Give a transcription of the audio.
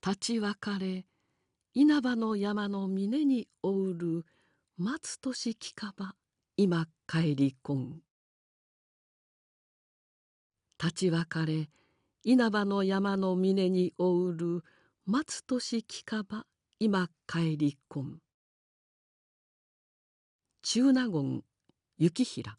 立ち別れ稲葉の山の峰におうる松年きかば今帰りん」「立ち別れ稲葉の山の峰におうる松年きかば今帰りん」中納言幸平